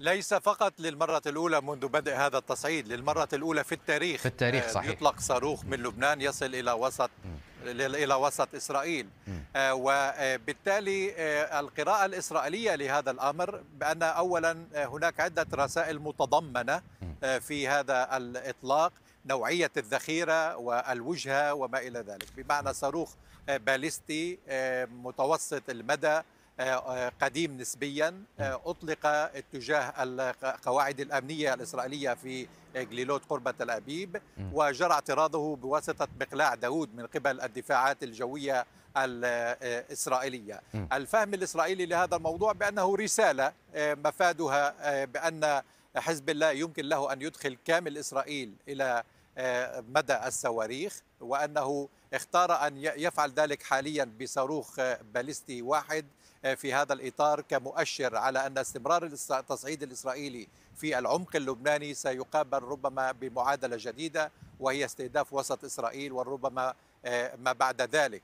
ليس فقط للمرة الأولى منذ بدء هذا التصعيد للمرة الأولى في التاريخ في التاريخ آه، صحيح يطلق صاروخ من لبنان يصل إلى وسط إلى وسط إسرائيل آه، وبالتالي آه، القراءة الإسرائيلية لهذا الأمر بأن أولا هناك عدة رسائل متضمنة في هذا الإطلاق نوعية الذخيرة والوجهة وما إلى ذلك بمعنى صاروخ باليستي متوسط المدى آه، آه، قديم نسبيا آه، اطلق اتجاه القواعد الامنيه الاسرائيليه في جليلوت قرب تل ابيب وجرى اعتراضه بواسطه مقلاع داود من قبل الدفاعات الجويه الاسرائيليه. الفهم الاسرائيلي لهذا الموضوع بانه رساله مفادها بان حزب الله يمكن له ان يدخل كامل اسرائيل الى آه، مدى الصواريخ وانه اختار ان يفعل ذلك حاليا بصاروخ باليستي واحد آه، في هذا الاطار كمؤشر على ان استمرار التصعيد الاسرائيلي في العمق اللبناني سيقابل ربما بمعادله جديده وهي استهداف وسط اسرائيل وربما آه، ما بعد ذلك